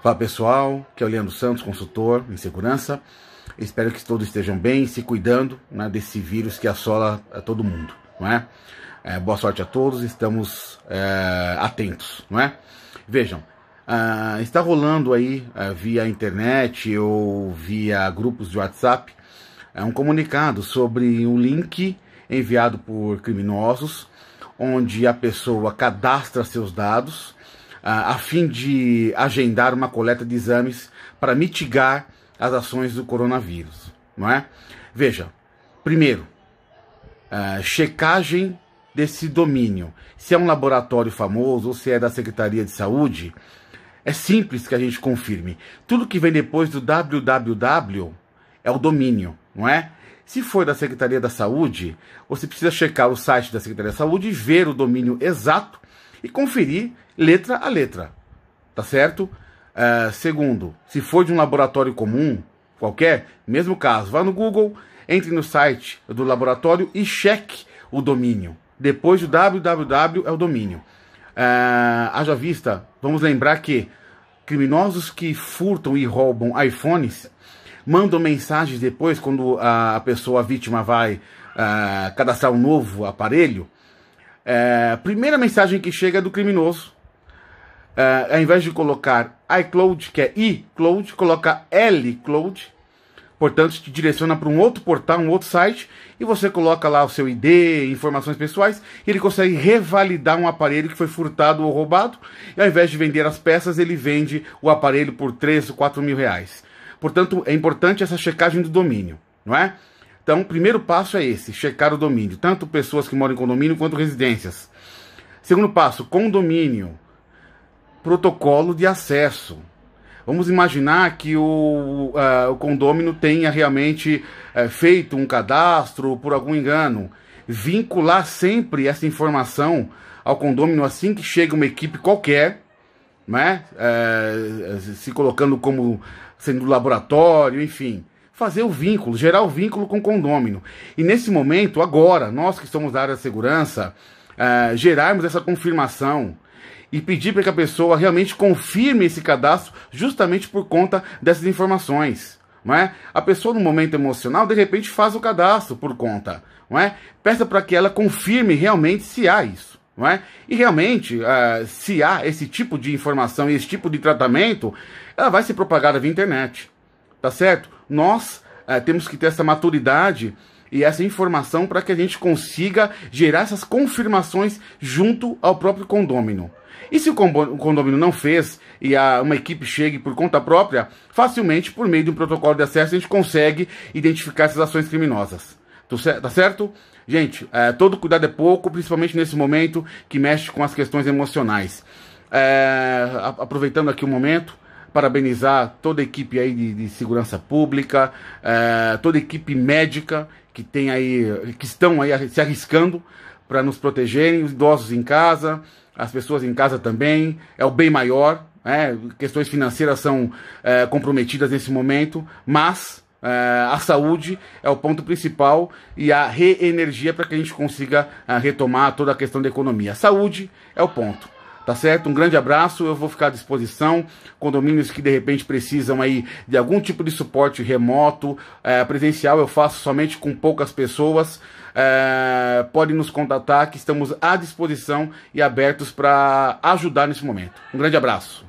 Fala pessoal, que é o Leandro Santos, consultor em segurança. Espero que todos estejam bem, se cuidando né, desse vírus que assola eh, todo mundo, não é? é boa sorte a todos, estamos é, atentos, não é? Vejam, ah, está rolando aí via internet ou via grupos de WhatsApp um comunicado sobre um link enviado por criminosos, onde a pessoa cadastra seus dados a, a fim de agendar uma coleta de exames para mitigar as ações do coronavírus, não é? Veja, primeiro, uh, checagem desse domínio. Se é um laboratório famoso ou se é da Secretaria de Saúde, é simples que a gente confirme. Tudo que vem depois do www é o domínio, não é? Se for da Secretaria da Saúde, você precisa checar o site da Secretaria da Saúde e ver o domínio exato e conferir letra a letra, tá certo? Uh, segundo, se for de um laboratório comum, qualquer, mesmo caso, vá no Google, entre no site do laboratório e cheque o domínio. Depois o www é o domínio. Uh, haja vista, vamos lembrar que criminosos que furtam e roubam iPhones mandam mensagens depois, quando a pessoa, a vítima, vai uh, cadastrar um novo aparelho, é, primeira mensagem que chega é do criminoso. É, ao invés de colocar iCloud, que é iCloud, coloca lCloud. Portanto, te direciona para um outro portal, um outro site, e você coloca lá o seu ID, informações pessoais, e ele consegue revalidar um aparelho que foi furtado ou roubado, e ao invés de vender as peças, ele vende o aparelho por 3 ou 4 mil reais. Portanto, é importante essa checagem do domínio, não é? Então, o primeiro passo é esse: checar o domínio, tanto pessoas que moram em condomínio quanto residências. Segundo passo, condomínio, protocolo de acesso. Vamos imaginar que o, uh, o condomínio tenha realmente uh, feito um cadastro por algum engano. Vincular sempre essa informação ao condomínio assim que chega uma equipe qualquer, né? Uh, se colocando como sendo laboratório, enfim fazer o vínculo, gerar o vínculo com o condômino. E nesse momento, agora, nós que somos da área de segurança, uh, gerarmos essa confirmação e pedir para que a pessoa realmente confirme esse cadastro justamente por conta dessas informações. Não é? A pessoa, no momento emocional, de repente faz o cadastro por conta. Não é? Peça para que ela confirme realmente se há isso. Não é? E realmente, uh, se há esse tipo de informação e esse tipo de tratamento, ela vai ser propagada via internet tá certo? Nós é, temos que ter essa maturidade e essa informação para que a gente consiga gerar essas confirmações junto ao próprio condômino. E se o condomínio não fez e a, uma equipe chegue por conta própria, facilmente, por meio de um protocolo de acesso, a gente consegue identificar essas ações criminosas. Tá certo? Gente, é, todo cuidado é pouco, principalmente nesse momento que mexe com as questões emocionais. É, aproveitando aqui o momento, parabenizar toda a equipe aí de, de segurança pública, é, toda a equipe médica que tem aí, que estão aí se arriscando para nos protegerem, os idosos em casa, as pessoas em casa também, é o bem maior, né? questões financeiras são é, comprometidas nesse momento, mas é, a saúde é o ponto principal e a reenergia para que a gente consiga retomar toda a questão da economia. A saúde é o ponto. Tá certo? Um grande abraço, eu vou ficar à disposição. Condomínios que de repente precisam aí de algum tipo de suporte remoto, é, presencial, eu faço somente com poucas pessoas. É, podem nos contatar que estamos à disposição e abertos para ajudar nesse momento. Um grande abraço.